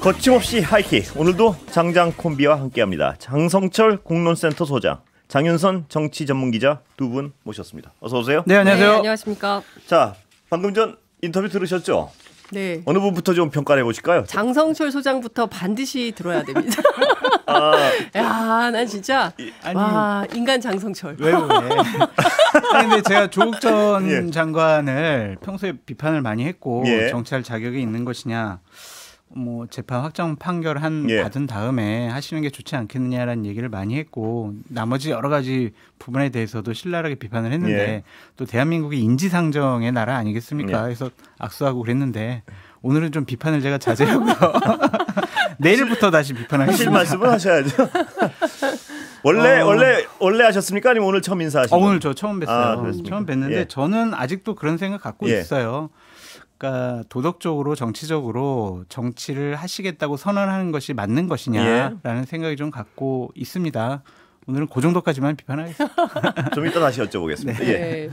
거침없이 하이킥 오늘도 장장 콤비와 함께합니다. 장성철 공론센터 소장, 장윤선 정치 전문 기자 두 분 모셨습니다. 어서 오세요. 네 안녕하세요. 네, 안녕하십니까. 자 방금 전 인터뷰 들으셨죠? 네. 어느 분부터 좀 평가해 보실까요? 장성철 소장부터 반드시 들어야 됩니다. 아, 야, 난 진짜 아니, 와 인간 장성철. 왜 근데 제가 조국 전 예. 장관을 평소에 비판을 많이 했고 예. 정치할 자격이 있는 것이냐. 뭐 재판 확정 판결 한 예. 받은 다음에 하시는 게 좋지 않겠느냐라는 얘기를 많이 했고 나머지 여러 가지 부분에 대해서도 신랄하게 비판을 했는데 예. 또 대한민국이 인지상정의 나라 아니겠습니까? 예. 그래서 악수하고 그랬는데 오늘은 좀 비판을 제가 자제하고요. 내일부터 다시 비판하겠습니다. 하실 말씀을 하셔야죠. 원래 어... 원래 원래 하셨습니까? 아니면 오늘 처음 인사하신 어, 오늘 저 처음 뵀어요. 아, 처음 뵀는데 예. 저는 아직도 그런 생각 갖고 예. 있어요. 그러니까 도덕적으로 정치적으로 정치를 하시겠다고 선언하는 것이 맞는 것이냐라는 예. 생각이 좀 갖고 있습니다. 오늘은 그 정도까지만 비판하겠습니다. 좀 이따 다시 여쭤보겠습니다. 네. 예. 네.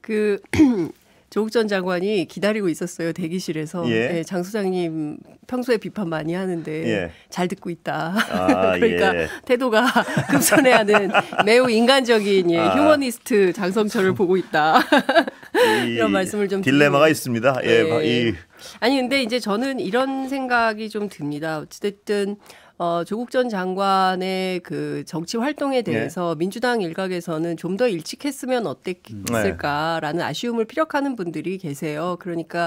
그 조국 전 장관이 기다리고 있었어요 대기실에서 예. 네, 장 소장님 평소에 비판 많이 하는데 예. 잘 듣고 있다 아, 그러니까 예. 태도가 급선해하는 매우 인간적인 예, 아. 휴머니스트 장성철을 보고 있다 이런 말씀을 좀 딜레마가 드리고. 있습니다. 예, 네. 이. 아니 근데 이제 저는 이런 생각이 좀 듭니다. 어쨌든 어, 조국 전 장관의 그 정치 활동에 예. 대해서 네. 민주당 일각에서는 좀 더 일찍 했으면 어땠을까라는 네. 아쉬움을 피력하는 분들이 계세요. 그러니까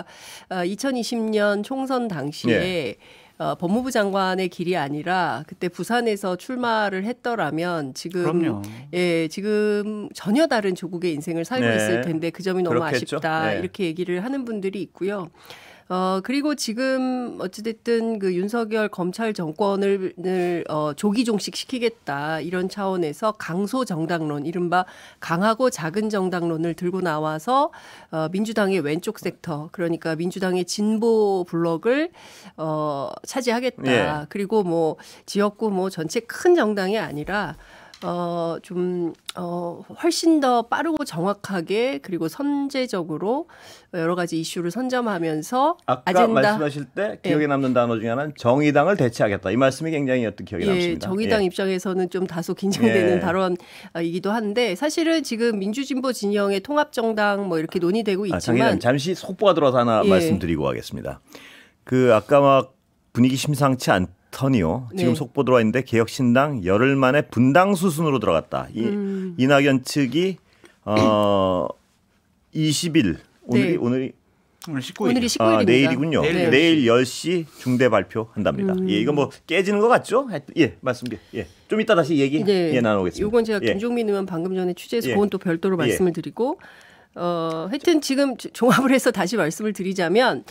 어, 아, 2020년 총선 당시에 네. 어, 법무부 장관의 길이 아니라 그때 부산에서 출마를 했더라면 지금 그럼요. 예 지금 전혀 다른 조국의 인생을 살고 네. 있을 텐데 그 점이 너무 그렇겠죠? 아쉽다 네. 이렇게 얘기를 하는 분들이 있고요. 어, 그리고 지금 어찌됐든 그 윤석열 검찰 정권을 어, 조기 종식시키겠다 이런 차원에서 강소 정당론, 이른바 강하고 작은 정당론을 들고 나와서 어, 민주당의 왼쪽 섹터, 그러니까 민주당의 진보 블록을 어, 차지하겠다. 예. 그리고 뭐 지역구 뭐 전체 큰 정당이 아니라 어, 좀, 어, 훨씬 더 빠르고 정확하게 그리고 선제적으로 여러 가지 이슈를 선점하면서 아까 아젠다, 말씀하실 때 기억에 예. 남는 단어 중에 하나는 정의당을 대체하겠다 이 말씀이 굉장히 어떤 기억에 예, 남습니다. 정의당 예. 입장에서는 좀 다소 긴장되는 예. 발언이기도 한데 사실은 지금 민주진보 진영의 통합정당 뭐 이렇게 논의되고 아, 있지만 아, 장애는, 잠시 속보가 들어서 하나 예. 말씀드리고 하겠습니다. 그 아까 막 분위기 심상치 않 스턴이요. 지금 네. 속보 들어와 있는데 개혁신당 열흘 만에 분당 수순으로 들어갔다. 이 음. 이낙연 측이 어 20일 오늘이 네. 오늘이 오늘 19일. 오늘이 19일입니다. 아, 내일이군요. 네. 내일 10시 중대 발표한답니다. 음. 예, 이거 뭐 깨지는 것 같죠? 예, 말씀드 예. 좀 이따 다시 얘기 네. 예, 나누겠습니다. 이건 제가 예. 김종민 의원 방금 전에 취재해서 예. 그건 또 별도로 예. 말씀을 드리고 어, 하여튼 지금 종합을 해서 다시 말씀을 드리자면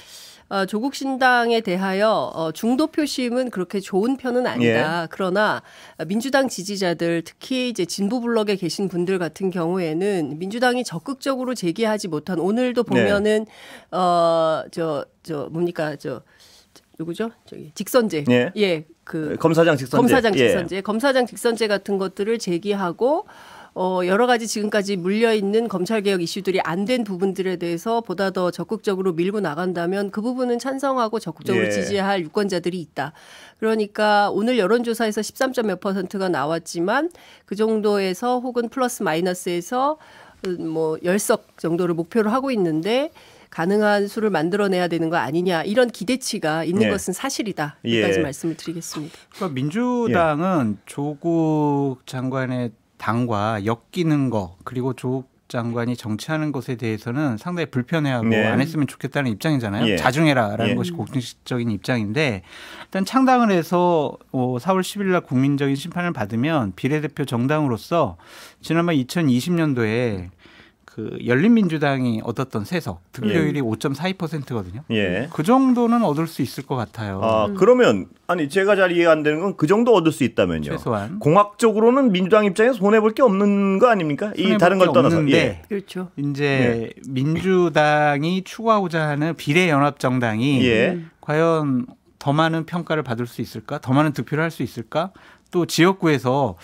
어, 조국 신당에 대하여 어, 중도 표심은 그렇게 좋은 편은 아니다. 예. 그러나 어, 민주당 지지자들 특히 이제 진보 블록에 계신 분들 같은 경우에는 민주당이 적극적으로 제기하지 못한 오늘도 네. 보면은 네. 어, 어저저 저 뭡니까 저 누구죠? 저기 직선제. 예. 예. 그 검사장 직선제. 검사장 예. 직선제. 예. 검사장 직선제 같은 것들을 제기하고 어, 여러 가지 지금까지 물려있는 검찰개혁 이슈들이 안 된 부분들에 대해서 보다 더 적극적으로 밀고 나간다면 그 부분은 찬성하고 적극적으로 예. 지지할 유권자들이 있다. 그러니까 오늘 여론조사에서 1 3몇 퍼센트가 나왔지만 그 정도에서 혹은 플러스 마이너스에서 음, 뭐 10석 정도를 목표로 하고 있는데 가능한 수를 만들어내야 되는 거 아니냐 이런 기대치가 있는 예. 것은 사실이다. 예. 여기까지 예. 말씀을 드리겠습니다. 그러니까 민주당은 예. 조국 장관의 당과 엮이는 거 그리고 조국 장관이 정치하는 것에 대해서는 상당히 불편해하고 네. 안 했으면 좋겠다는 입장이잖아요. 예. 자중해라라는 예. 것이 공식적인 입장인데 일단 창당을 해서 4월 어, 10일 날 국민적인 심판을 받으면 비례대표 정당으로서 지난번 2020년도에 그 열린민주당이 얻었던 세석 득표율이 예. 5.42%거든요. 예. 그 정도는 얻을 수 있을 것 같아요. 아, 음. 그러면 아니 제가 잘 이해 안 되는 건 그 정도 얻을 수 있다면요. 최소한 공학적으로는 민주당 입장에 서 손해 볼 게 없는 거 아닙니까? 이 다른 걸 떠나서. 예. 그렇죠. 이제 예. 민주당이 추구하고자 하는 비례 연합 정당이 음. 예. 과연 더 많은 평가를 받을 수 있을까? 더 많은 득표를 할 수 있을까? 또 지역구에서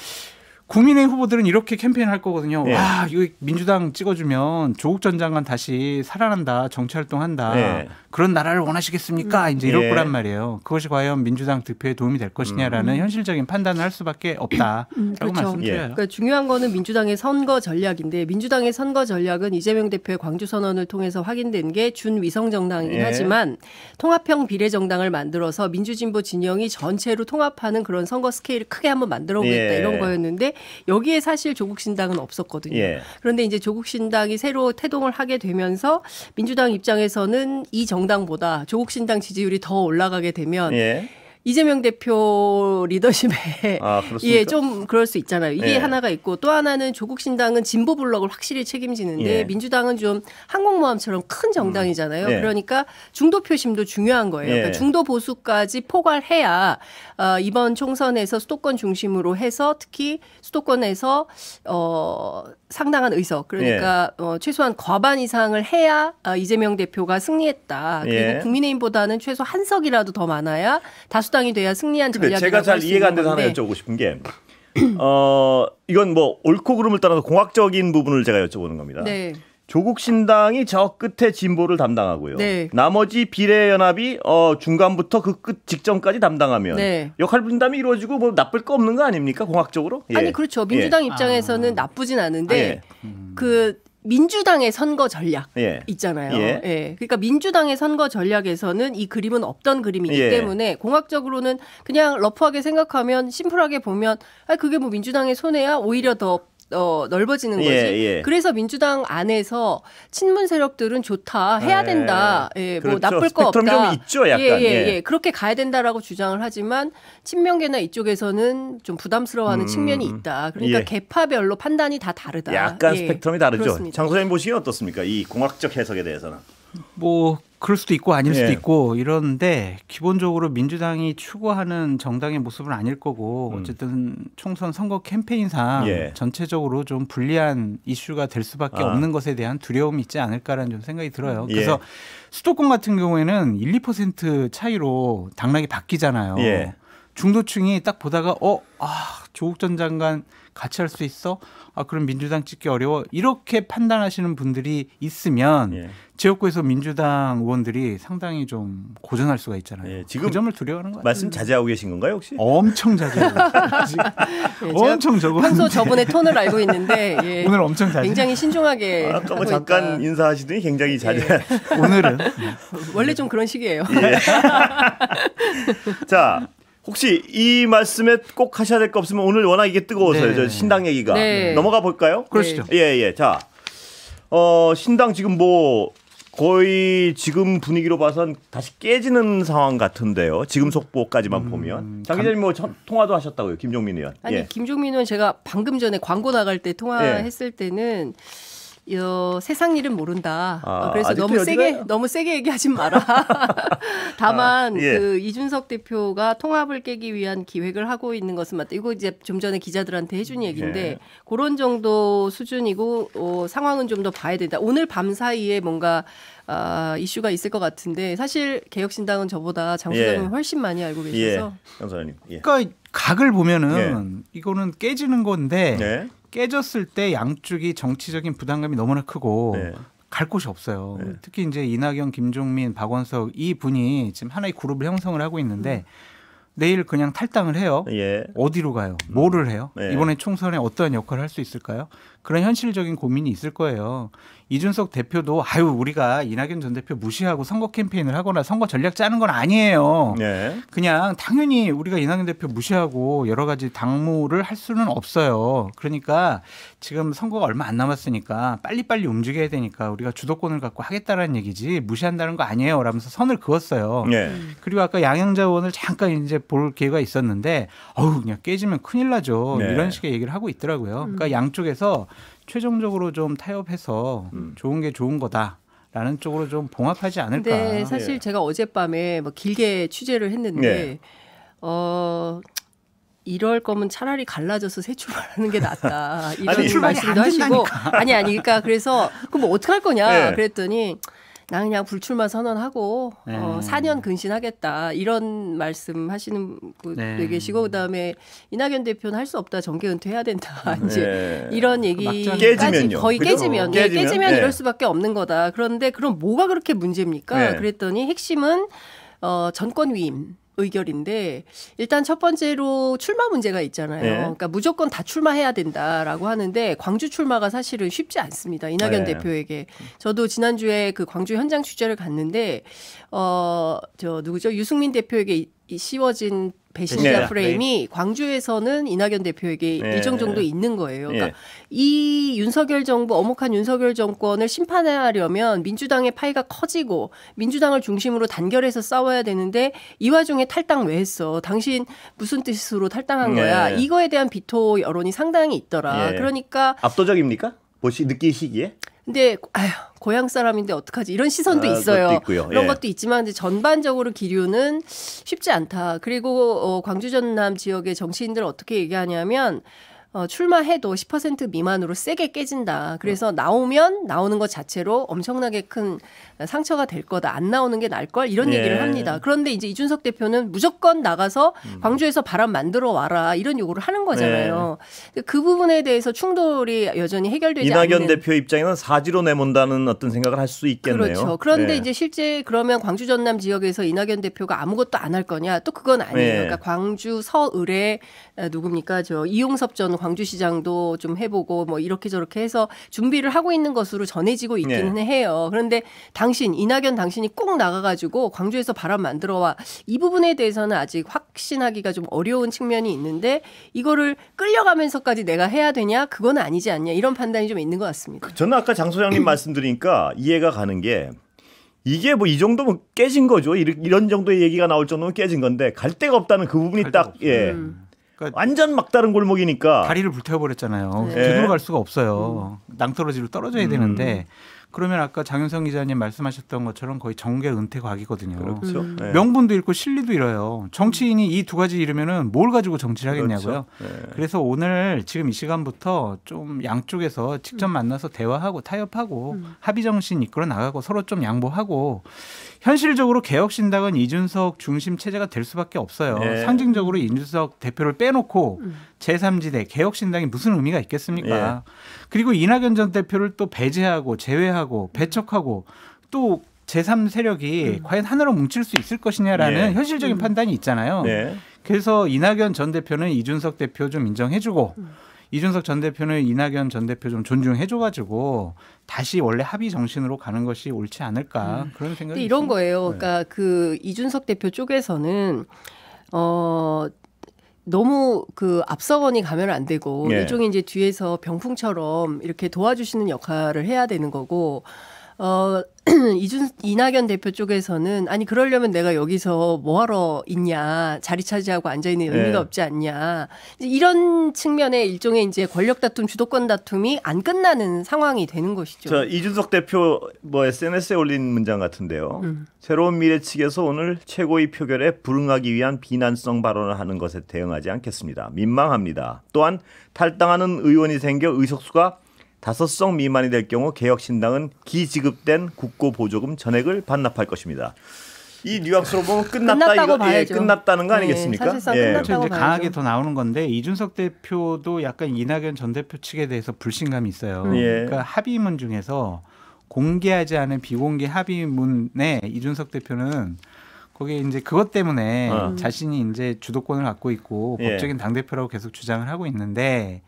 국민의 후보들은 이렇게 캠페인을 할 거거든요. 네. 와, 이거 민주당 찍어주면 조국 전 장관 다시 살아난다, 정치활동한다, 네. 예. 그런 나라를 원하시겠습니까? 음. 이제 이럴 네. 거란 말이에요. 그것이 과연 민주당 득표에 도움이 될 것이냐라는 음. 현실적인 판단을 할 수밖에 없다 음, 그렇죠. 그렇죠. 말씀드려요. 예. 그러니까 중요한 거는 민주당의 선거 전략인데 민주당의 선거 전략은 이재명 대표의 광주 선언을 통해서 확인된 게 준위성 정당이긴 예. 하지만 통합형 비례 정당을 만들어서 민주진보 진영이 전체로 통합하는 그런 선거 스케일을 크게 한번 만들어보겠다 예. 이런 거였는데 여기에 사실 조국 신당은 없었거든요. 예. 그런데 이제 조국 신당이 새로 태동을 하게 되면서 민주당 입장에서는 이 정당보다 조국 신당 지지율이 더 올라가게 되면 예. 이재명 대표 리더십에 아, 예, 좀 그럴 수 있잖아요. 이게 예. 하나가 있고 또 하나는 조국 신당은 진보 블록을 확실히 책임지는데 예. 민주당은 좀 항공모함처럼 큰 정당이잖아요. 음. 예. 그러니까 중도 표심도 중요한 거예요. 그러니까 예. 중도 보수까지 포괄해야 어, 이번 총선에서 수도권 중심으로 해서 특히 수도권에서 어 상당한 의석 그러니까 예. 어, 최소한 과반 이상을 해야 어, 이재명 대표가 승리했다. 그리고 예. 국민의힘보다는 최소 한 석이라도 더 많아야 다수당이 돼야 승리한 전략이라고 제가 잘 이해가 안 돼서 하나 여쭤보고 싶은 게 어, 이건 뭐 옳고 그름을 따라서 공학적인 부분을 제가 여쭤보는 겁니다. 네. 조국 신당이 저 끝에 진보를 담당하고요. 네. 나머지 비례연합이 어 중간부터 그 끝 직전까지 담당하면 네. 역할 분담이 이루어지고 뭐 나쁠 거 없는 거 아닙니까 공학적으로? 예. 아니 그렇죠. 민주당 예. 입장에서는 아. 나쁘진 않은데 아, 예. 그 민주당의 선거 전략 예. 있잖아요. 예. 예. 그러니까 민주당의 선거 전략에서는 이 그림은 없던 그림이기 예. 때문에 공학적으로는 그냥 러프하게 생각하면 심플하게 보면 아 그게 뭐 민주당의 손해야 오히려 더 어, 넓어지는 예, 거지. 예, 그래서 민주당 안에서 친문 세력들은 좋다 해야 예. 된다. 예, 예 그렇죠. 뭐 나쁠 거 없다. 있죠, 예, 예, 예, 예, 그렇게 가야 된다라고 주장을 하지만 친명계나 이쪽에서는 좀 부담스러워하는 음, 측면이 있다. 그러니까 개파별로 판단이 다 다르다. 약간 스펙트럼이 다르죠. 장소장님 보시기에 어떻습니까? 이 공학적 해석에 대해서는. 뭐 그럴 수도 있고 아닐 수도 예. 있고 이런데 기본적으로 민주당이 추구하는 정당의 모습은 아닐 거고 음. 어쨌든 음. 총선 선거 캠페인상 예. 전체적으로 좀 불리한 이슈가 될 수밖에 아. 없는 것에 대한 두려움이 있지 않을까라는 좀 생각이 들어요. 예. 그래서 예. 수도권 같은 경우에는 1, 2% 차이로 당락이 바뀌잖아요. 예. 중도층이 딱 보다가 어, 아, 조국 전 장관 같이 할 수 있어? 아 그럼 민주당 찍기 어려워? 이렇게 판단하시는 분들이 있으면 예. 지역구에서 민주당 의원들이 상당히 좀 고전할 수가 있잖아요. 예, 지금 그 점을 두려워하는 거예요. 말씀 자제하고 계신 건가요 혹시? 엄청 자제하고 예, 엄청 적어. 평소 저분의 톤을 알고 있는데 예, 오늘 엄청 자제. 굉장히 신중하게. 아까 뭐 잠깐 있다. 인사하시더니 굉장히 예. 자제. 오늘은 원래 좀 그런 식이에요. 예. 자 혹시 이 말씀에 꼭 하셔야 될 거 없으면 오늘 워낙 이게 뜨거워서요. 저 네. 신당 얘기가 네. 넘어가 볼까요? 그러시죠. 예 예. 자, 어 신당 지금 뭐 거의 지금 분위기로 봐선 다시 깨지는 상황 같은데요. 지금 속보까지만 음, 보면 장 기자님 뭐 전, 통화도 하셨다고요, 김종민 의원. 아니 예. 김종민 의원 제가 방금 전에 광고 나갈 때 통화했을 예. 때는 어, 세상 일은 모른다. 아, 어, 그래서 너무 여기가... 세게 너무 세게 얘기하지 마라. 다만 아, 예. 그 이준석 대표가 통합을 깨기 위한 기획을 하고 있는 것은 맞다. 이거 이제 좀 전에 기자들한테 해준 얘기인데 예. 그런 정도 수준이고 어, 상황은 좀 더 봐야 된다. 오늘 밤 사이에 뭔가 아, 이슈가 있을 것 같은데 사실 개혁신당은 저보다 장수장은 예. 훨씬 많이 알고 예. 계셔서 예. 감사님. 예. 그러니까 각을 보면은 예. 이거는 깨지는 건데 네. 깨졌을 때 양쪽이 정치적인 부담감이 너무나 크고 네. 갈 곳이 없어요. 네. 특히 이제 이낙연, 김종민, 박원석 이 분이 지금 하나의 그룹을 형성을 하고 있는데 음. 내일 그냥 탈당을 해요. 예. 어디로 가요? 뭐를 해요? 예. 이번에 총선에 어떠한 역할을 할 수 있을까요? 그런 현실적인 고민이 있을 거예요. 이준석 대표도 아유 우리가 이낙연 전 대표 무시하고 선거 캠페인을 하거나 선거 전략 짜는 건 아니에요. 예. 그냥 당연히 우리가 이낙연 대표 무시하고 여러 가지 당무를 할 수는 없어요. 그러니까 지금 선거가 얼마 안 남았으니까 빨리빨리 움직여야 되니까 우리가 주도권을 갖고 하겠다라는 얘기지 무시한다는 거 아니에요. 라면서 선을 그었어요. 네. 그리고 아까 양양자 의원을 잠깐 이제 볼 기회가 있었는데 어우 그냥 깨지면 큰일 나죠. 네. 이런 식의 얘기를 하고 있더라고요. 음. 그러니까 양쪽에서 최종적으로 좀 타협해서 음. 좋은 게 좋은 거다. 라는 쪽으로 좀 봉합하지 않을까. 네, 사실 예. 제가 어젯밤에 뭐 길게 취재를 했는데 예. 어 이럴 거면 차라리 갈라져서 새 출발하는 게 낫다 이런 아니, 말씀도 하시고 아니 아니 그러니까 그래서 그럼 뭐 어떻게 할 거냐 예. 그랬더니 나 그냥 불출마 선언하고 네. 어, 4년 근신하겠다 이런 말씀하시는 분도 네. 계시고 그다음에 이낙연 대표는 할 수 없다 정계 은퇴해야 된다 이제 네. 이런 그 얘기까지 거의 네, 깨지면 깨지면, 네, 깨지면 이럴 수밖에 없는 거다 그런데 그럼 뭐가 그렇게 문제입니까? 네. 그랬더니 핵심은 어, 전권 위임. 의결인데 일단 첫 번째로 출마 문제가 있잖아요. 네. 그러니까 무조건 다 출마해야 된다라고 하는데 광주 출마가 사실은 쉽지 않습니다. 이낙연 네. 대표에게 저도 지난주에 그 광주 현장 취재를 갔는데 어저 누구죠 유승민 대표에게 이 씌워진 배신자 네. 프레임이 네. 광주에서는 이낙연 대표에게 네. 일정 정도 있는 거예요. 네. 그러니까 이 윤석열 정부 어목한 윤석열 정권을 심판하려면 민주당의 파이가 커지고 민주당을 중심으로 단결해서 싸워야 되는데 이 와중에 탈당 왜 했어? 당신 무슨 뜻으로 탈당한 거야? 네. 이거에 대한 비토 여론이 상당히 있더라. 예. 그러니까 압도적입니까? 보시 느끼시기에? 근데 아휴 고향 사람인데 어떡하지 이런 시선도 아, 있어요. 그런 예. 것도 있지만 이제 전반적으로 기류는 쉽지 않다. 그리고 어, 광주 전남 지역의 정치인들 은 어떻게 얘기하냐면 어, 출마해도 10% 미만으로 세게 깨진다. 그래서 음. 나오면 나오는 것 자체로 엄청나게 큰 상처가 될 거다. 안 나오는 게 나을 걸 이런 예. 얘기를 합니다. 그런데 이제 이준석 대표는 무조건 나가서 음. 광주에서 바람 만들어 와라 이런 요구를 하는 거잖아요. 예. 그 부분에 대해서 충돌이 여전히 해결되지 이낙연 않는 대표 입장에는 사지로 내몬다는 어떤 생각을 할 수 있겠네요. 그렇죠. 그런데 예. 이제 실제 그러면 광주 전남 지역에서 이낙연 대표가 아무것도 안 할 거냐 또 그건 아니에요. 네. 그러니까 광주 서울에 누굽니까 저 이용섭 전 광주시장도 좀 해보고 뭐 이렇게 저렇게 해서 준비를 하고 있는 것으로 전해지고 있기는 네. 해요. 그런데 당신 이낙연 당신이 꼭 나가가지고 광주에서 바람 만들어와 이 부분에 대해서는 아직 확신하기가 좀 어려운 측면이 있는데 이거를 끌려가면서까지 내가 해야 되냐 그건 아니지 않냐 이런 판단이 좀 있는 것 같습니다. 그 저는 아까 장 소장님 말씀드리니까 이해가 가는 게 이게 뭐 이 정도면 깨진 거죠. 이런 정도의 얘기가 나올 정도면 깨진 건데 갈 데가 없다는 그 부분이 딱 예. 없어요. 예. 음. 그러니까 완전 막다른 골목이니까 다리를 불태워버렸잖아요. 네. 되돌아갈 예. 수가 없어요. 음. 낭떠러지로 떨어져야 음. 되는데 그러면 아까 장윤성 기자님 말씀하셨던 것처럼 거의 정계 은퇴 과기거든요. 그렇죠. 음. 네. 명분도 잃고 실리도 잃어요. 정치인이 이 두 가지 잃으면은 뭘 가지고 정치를 그렇죠. 하겠냐고요. 그렇죠. 네. 그래서 오늘 지금 이 시간부터 좀 양쪽에서 직접 음. 만나서 대화하고 타협하고 음. 합의 정신 이끌어 나가고 서로 좀 양보하고 현실적으로 개혁신당은 이준석 중심 체제가 될 수밖에 없어요. 예. 상징적으로 이준석 대표를 빼놓고 음. 제3지대 개혁신당이 무슨 의미가 있겠습니까? 예. 그리고 이낙연 전 대표를 또 배제하고 제외하고 배척하고 또 제3세력이 음. 과연 하나로 뭉칠 수 있을 것이냐라는 예. 현실적인 음. 판단이 있잖아요. 그래서 이낙연 전 대표는 이준석 대표 좀 인정해주고 음. 이준석 전 대표는 이낙연 전 대표 좀 존중해줘가지고 다시 원래 합의 정신으로 가는 것이 옳지 않을까 음. 그런 생각이 이런 있습니다. 거예요. 네. 그러니까 네. 그 이준석 대표 쪽에서는 어. 너무 그 앞서거니 가면 안 되고 예. 일종의 이제 뒤에서 병풍처럼 이렇게 도와주시는 역할을 해야 되는 거고 어, 이준 이낙연 대표 쪽에서는 아니 그러려면 내가 여기서 뭐 하러 있냐 자리 차지하고 앉아 있는 네. 의미가 네. 없지 않냐 이런 측면의 일종의 이제 권력 다툼 주도권 다툼이 안 끝나는 상황이 되는 것이죠. 자 이준석 대표 뭐 SNS에 올린 문장 같은데요. 음. 새로운 미래 측에서 오늘 최고위 표결에 불응하기 위한 비난성 발언을 하는 것에 대응하지 않겠습니다. 민망합니다. 또한 탈당하는 의원이 생겨 의석수가 다섯 성 미만이 될 경우 개혁신당은 기지급된 국고 보조금 전액을 반납할 것입니다. 이 뉘앙스로 보면 끝났다 이거 예, 봐야죠. 예, 끝났다는 거 아니겠습니까? 네, 사실상 예. 끝났다고 이제 강하게 더 나오는 건데 이준석 대표도 약간 이낙연 전 대표 측에 대해서 불신감이 있어요. 음. 예. 그러니까 합의문 중에서 공개하지 않은 비공개 합의문에 이준석 대표는 거기 이제 그것 때문에 어. 자신이 이제 주도권을 갖고 있고 법적인 당 대표라고 계속 주장을 하고 있는데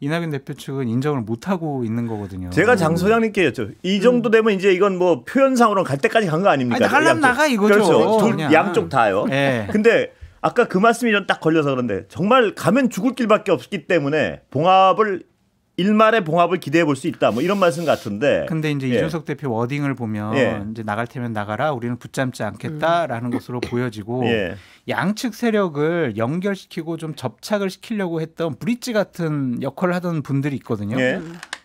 이낙연 대표 측은 인정을 못 하고 있는 거거든요. 제가 장 소장님께 여쭤. 이 정도 되면 이제 이건 뭐표현상으로갈 때까지 간 거 아닙니까? 아니, 나갈 나가 이거죠. 그렇죠. 어, 둘, 양쪽 다요. 네. 근데 아까 그 말씀이 좀 딱 걸려서 그런데 정말 가면 죽을 길밖에 없기 때문에 봉합을 일말의 봉합을 기대해 볼 수 있다. 뭐 이런 말씀 같은데. 근데 이제 예. 이준석 대표 워딩을 보면 예. 이제 나갈 테면 나가라. 우리는 붙잡지 않겠다라는 음. 것으로 보여지고 예. 양측 세력을 연결시키고 좀 접착을 시키려고 했던 브릿지 같은 역할을 하던 분들이 있거든요. 예.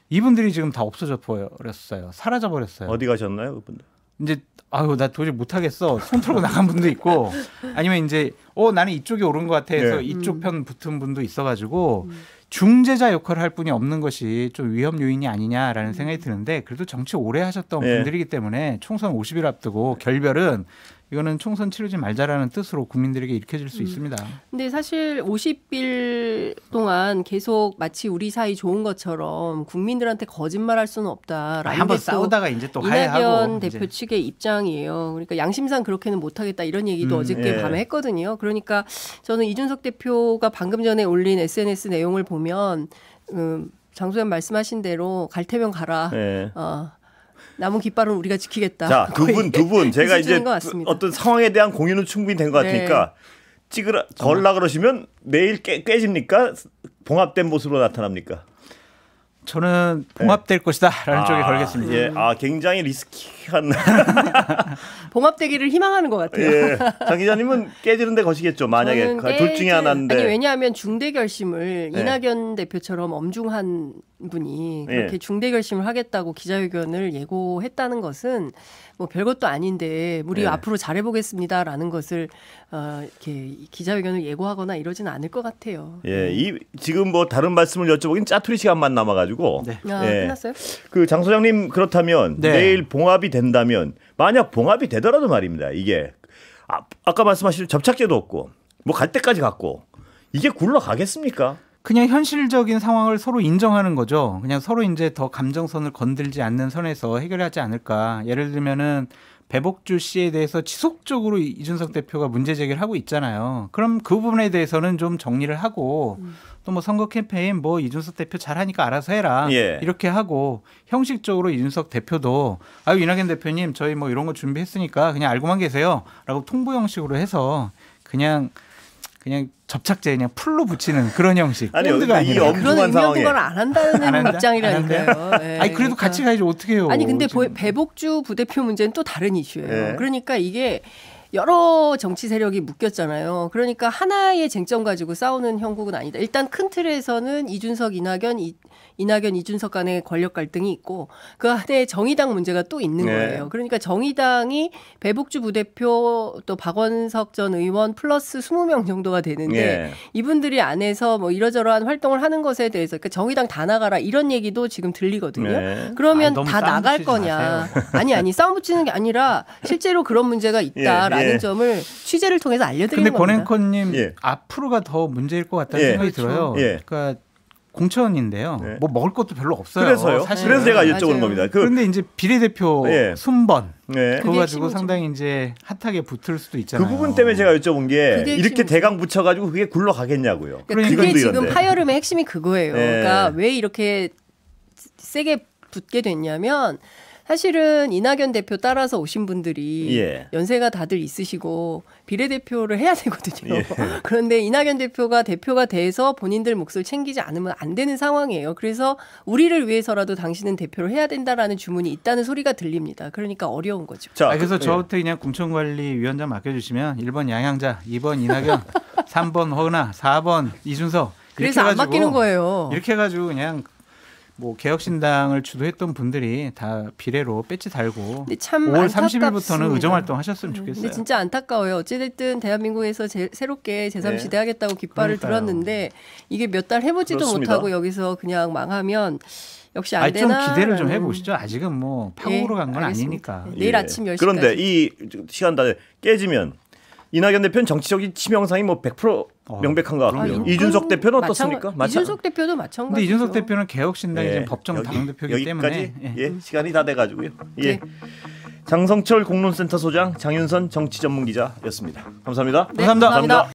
이분들이 지금 다 없어져 버렸어요. 사라져 버렸어요. 어디 가셨나요, 그분들? 이제 아유 나 도저히 못하겠어 손 털고 나간 분도 있고 아니면 이제 어 나는 이쪽이 오른 것 같아 해서 네. 이쪽 편 음. 붙은 분도 있어가지고 음. 중재자 역할을 할 뿐이 없는 것이 좀 위험 요인이 아니냐라는 음. 생각이 드는데 그래도 정치 오래 하셨던 네. 분들이기 때문에 총선 50일 앞두고 결별은 이거는 총선 치르지 말자라는 뜻으로 국민들에게 읽혀질 수 음. 있습니다. 근데 사실 50일 동안 계속 마치 우리 사이 좋은 것처럼 국민들한테 거짓말할 수는 없다라 아, 한번 싸우다가 이제 또 이낙연 대표 이제. 측의 입장이에요. 그러니까 양심상 그렇게는 못하겠다 이런 얘기도 음, 어저께 예. 밤에 했거든요. 그러니까 저는 이준석 대표가 방금 전에 올린 SNS 내용을 보면 음, 장소연 말씀하신 대로 갈테면 가라. 예. 어, 남은 깃발은 우리가 지키겠다. 자, 두 분, 두 분. 제가 이제 어떤 상황에 대한 공유는 충분히 된것 네. 같으니까 네. 찌그라, 걸라 그러시면 내일 깨, 깨집니까? 봉합된 모습으로 나타납니까? 저는 봉합될 네. 것이다라는 아, 쪽에 걸겠습니다. 예, 아 굉장히 리스키 한 봉합되기를 희망하는 것 같아요. 예. 장 기자님은 깨지는데 거시겠죠. 만약에 아, 둘 중에 하나인데. 아니 왜냐하면 중대 결심을 예. 이낙연 대표처럼 엄중한 분이 예. 그렇게 예. 중대 결심을 하겠다고 기자회견을 예고했다는 것은 뭐 별것도 아닌데 우리 예. 앞으로 잘해보겠습니다라는 것을 어, 이렇게 기자회견을 예고하거나 이러지 않을 것 같아요. 예, 네. 이 지금 뭐 다른 말씀을 여쭤보긴 짜투리 시간만 남아가지고. 네. 아, 예. 끝났어요? 그장 소장님 그렇다면 네. 내일 봉합이 된다면 만약 봉합이 되더라도 말입니다. 이게 아, 아까 말씀하신 접착제도 없고 뭐 갈 때까지 갔고 이게 굴러가겠습니까? 그냥 현실적인 상황을 서로 인정하는 거죠. 그냥 서로 이제 더 감정선을 건들지 않는 선에서 해결하지 않을까. 예를 들면은 배복주 씨에 대해서 지속적으로 이준석 대표가 문제 제기를 하고 있잖아요. 그럼 그 부분에 대해서는 좀 정리를 하고 음. 또뭐 선거 캠페인 뭐 이준석 대표 잘하니까 알아서 해라 예. 이렇게 하고 형식적으로 이준석 대표도 아유 이낙연 대표님 저희 뭐 이런 거 준비했으니까 그냥 알고만 계세요라고 통보 형식으로 해서 그냥 그냥 접착제 그냥 풀로 붙이는 그런 형식. 아니 여기 이 엉뚱한 상황에 그건 안 한다는 안 한다? 입장이라니까요. 네, 아니 그래도 그러니까. 같이 가야지 어떻게 해요? 아니 근데 지금. 배복주 부대표 문제는 또 다른 이슈예요. 네. 그러니까 이게 여러 정치 세력이 묶였잖아요. 그러니까 하나의 쟁점 가지고 싸우는 형국은 아니다. 일단 큰 틀에서는 이준석, 이낙연, 이, 이낙연 이준석 간의 권력 갈등이 있고 그 안에 정의당 문제가 또 있는 네. 거예요. 그러니까 정의당이 배복주 부대표 또 박원석 전 의원 플러스 20명 정도가 되는데 네. 이분들이 안에서 뭐 이러저러한 활동을 하는 것에 대해서 그러니까 정의당 다 나가라 이런 얘기도 지금 들리거든요. 네. 그러면 아니, 다 나갈 거냐? 아니 아니 싸움 붙이는 게 아니라 실제로 그런 문제가 예, 있다라는 예, 예. 점을 취재를 통해서 알려드리는 근 겁니다. 권앵커님 예. 앞으로가 더 문제일 것 같다는 예. 생각이 그렇죠. 들어요. 그러니까 공천인데요. 네. 뭐 먹을 것도 별로 없어요. 그래서요. 사실 그래서 제가 네. 여쭤보는 겁니다. 그, 런데 이제 비례대표 예. 순번 예. 그거 가지고 상당히 이제 핫하게 붙을 수도 있잖아요. 그 부분 때문에 제가 여쭤본 게 이렇게 대강 붙여가지고 그게 굴러가겠냐고요. 그러니까, 그러니까 그게 지금 이런데. 파열음의 핵심이 그거예요. 예. 그러니까 왜 이렇게 세게 붙게 됐냐면 사실은 이낙연 대표 따라서 오신 분들이 예. 연세가 다들 있으시고 비례대표를 해야 되거든요. 예. 그런데 이낙연 대표가 대표가 돼서 본인들 몫을 챙기지 않으면 안 되는 상황이에요. 그래서 우리를 위해서라도 당신은 대표를 해야 된다라는 주문이 있다는 소리가 들립니다. 그러니까 어려운 거죠. 자, 아, 그래서 네. 저부터 그냥 공천관리위원장 맡겨주시면 1번 양양자, 2번 이낙연, 3번 허은아, 4번 이준석 그래서 안 맡기는 거예요. 이렇게 해가지고 그냥 뭐 개혁신당을 주도했던 분들이 다 비례로 배지 달고 5월 안타깝습니다. 30일부터는 의정 활동 하셨으면 좋겠어요. 근데 진짜 안타까워요. 어찌됐든 대한민국에서 제, 새롭게 제3시대 하겠다고 깃발을 그러니까요. 들었는데 이게 몇 달 해보지도 그렇습니다. 못하고 여기서 그냥 망하면 역시 안 아니, 되나? 좀 기대를 좀 해보시죠. 아직은 뭐파고로 예, 간건 아니니까. 네, 내일 예. 아침 10시. 그런데 이 시간 다에 깨지면 이낙연 대표는 정치적인 치명상이 뭐100% 어, 명백한가? 같럼요 이준석 대표는 어떻습니까? 마찬가... 이준석 대표도 마찬가지. 근데 이준석 대표는 개혁신당이 예. 법정 여기, 당대표이기 때문에 예. 예. 시간이 다 돼가지고요. 예. 네. 장성철 공론센터 소장, 장윤선 정치 전문 기자였습니다. 감사합니다. 네, 감사합니다. 감사합니다. 감사합니다.